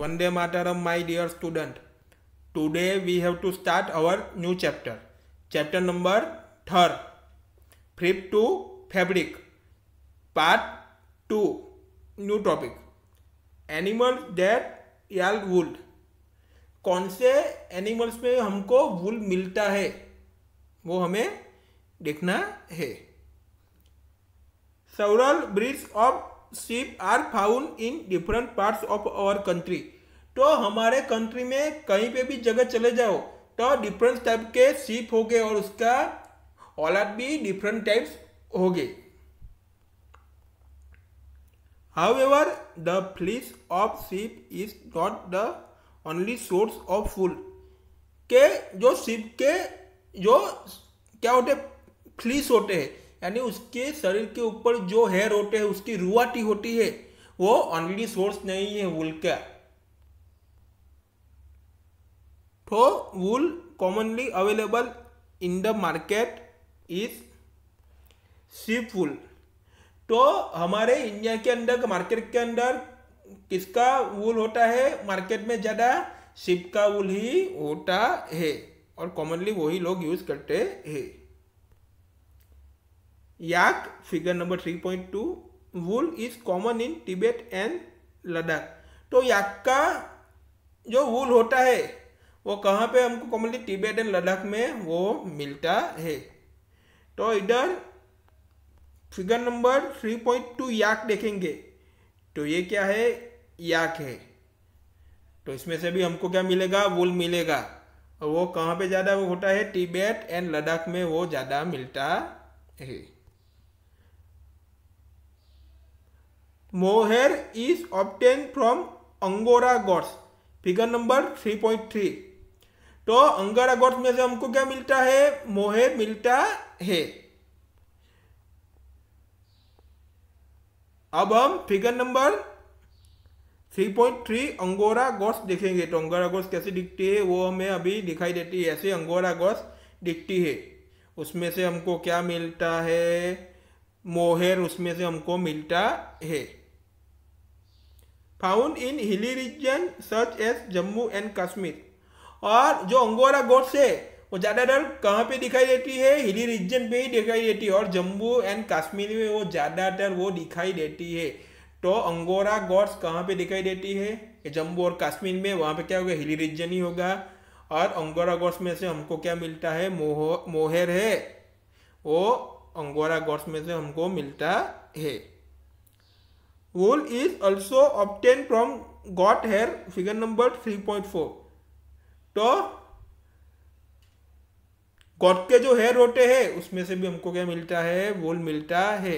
वंदे मातरम my dear student today we have to start our new chapter chapter number three fibre to fabric part two new topic animal that yield wool कौन से animals में हमको वुल मिलता है वो हमें देखना है several breeds of sheep are found in different parts of our country तो हमारे कंट्री में कहीं पे भी जगह चले जाओ तो डिफरेंट टाइप के शिप हो गए और उसका औलाद भी डिफरेंट टाइप्स हो गए however the fleece of sheep is not the only source of wool के जो शिप के जो क्या होते फ्लिस होते हैं यानी उसके शरीर के ऊपर जो हेयर होते हैं उसकी रुआटी होती है वो ऑनली सोर्स नहीं है वुल का तो wool commonly available in the market is sheep wool तो हमारे इंडिया के अंदर मार्केट के अंदर किसका वुल होता है मार्केट में ज़्यादा शिप का वुल ही होता है और कॉमनली वही लोग यूज़ करते हैं yak figure number 3.2 wool is common in tibet and ladakh तो याक का जो wool होता है वो कहाँ pe हमको कॉमनली tibet एंड लद्दाख में वो मिलता है तो इधर फिगर नंबर 3.2 याक देखेंगे तो ये क्या है याक है तो इसमें से भी हमको क्या मिलेगा वूल मिलेगा और वो कहाँ पे ज़्यादा होता है टिबेट एंड लद्दाख में वो ज़्यादा मिलता है mohair is obtained from Angora goats figure number 3.3 तो अंगोरा गॉड्स में से हमको क्या मिलता है मोहेर मिलता है अब हम फिगर नंबर 3.3 अंगोरा गॉड्स देखेंगे तो अंगोरा गॉड्स कैसे दिखती है वो हमें अभी दिखाई देती है ऐसे अंगोरा गॉड्स दिखती है उसमें से हमको क्या मिलता है मोहेर उसमें से हमको मिलता है found in hilly region such as Jammu and Kashmir और जो अंगोरा गोट्स है वो ज़्यादातर कहाँ पे दिखाई देती है हिली रीजन पे ही दिखाई देती है और जम्मू एंड कश्मीर में वो ज़्यादातर वो दिखाई देती है तो अंगोरा गोट्स कहाँ पे दिखाई देती है जम्मू और कश्मीर में वहाँ पे क्या होगा हिली रीजन ही होगा और अंगोरा गोट्स में से हमको क्या मिलता है मोह मोहर है वो अंगोरा गोट्स में से हमको मिलता है wool is also obtained from goat hair figure number 3.4 तो गॉट के जो हेयर होते हैं उसमें से भी हमको क्या मिलता है वोल मिलता है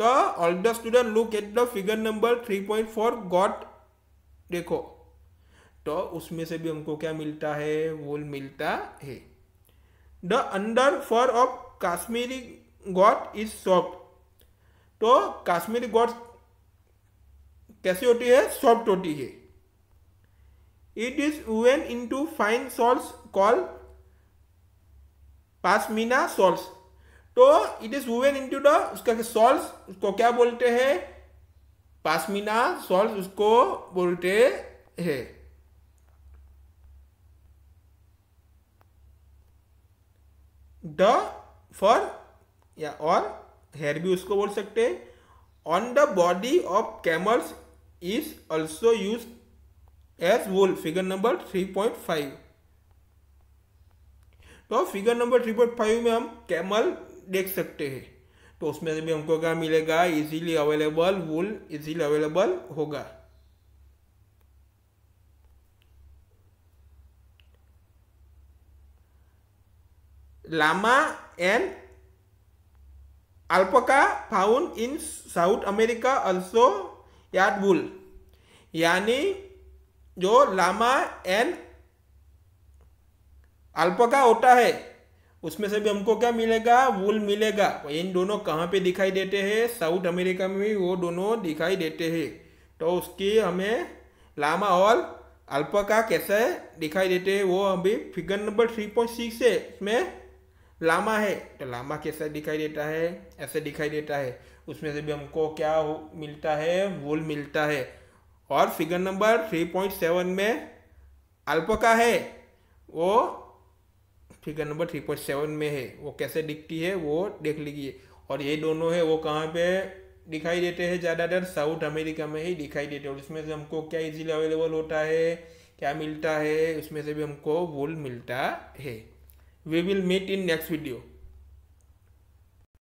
तो all the student look at the figure number 3.4 goat देखो तो उसमें से भी हमको क्या मिलता है वोल मिलता है the under fur of Kashmiri goat is soft तो काश्मीरी गॉट कैसी होती है सॉफ्ट होती है it is woven into fine shawl called pashmina shawl तो it is woven into the उसका सॉल्स उसको क्या बोलते हैं पासमीना सॉल्ट उसको बोलते हैं द फॉर या और हेयर भी उसको बोल सकते हैं on the body of camels is also used as wool figure number 3.5 तो फिगर नंबर 3.5 में हम कैमल देख सकते हैं तो उसमें से भी हमको क्या मिलेगा easily available wool easily available होगा llama and alpaca found in South America also याद भूल यानी जो लामा एंड अल्पका होता है उसमें से भी हमको क्या मिलेगा वुल मिलेगा इन दोनों कहाँ पे दिखाई देते हैं साउथ अमेरिका में भी वो दोनों दिखाई देते हैं तो उसकी हमें लामा और अल्पका कैसे दिखाई देते हैं वो अभी figure number three point six है इसमें लामा है तो लामा कैसा दिखाई देता है ऐसे दिखाई देता है उसमें से भी हमको क्या हो मिलता है वूल मिलता है और figure number three point seven में अल्पका है वो figure number three point seven में है वो कैसे दिखती है वो देख लीजिए और ये दोनों है वो कहाँ पे दिखाई देते हैं ज़्यादातर साउथ अमेरिका में ही दिखाई देते हैं और उसमें से हमको क्या इजीली अवेलेबल होता है क्या मिलता है उसमें से भी हमको वूल मिलता है we will meet in next video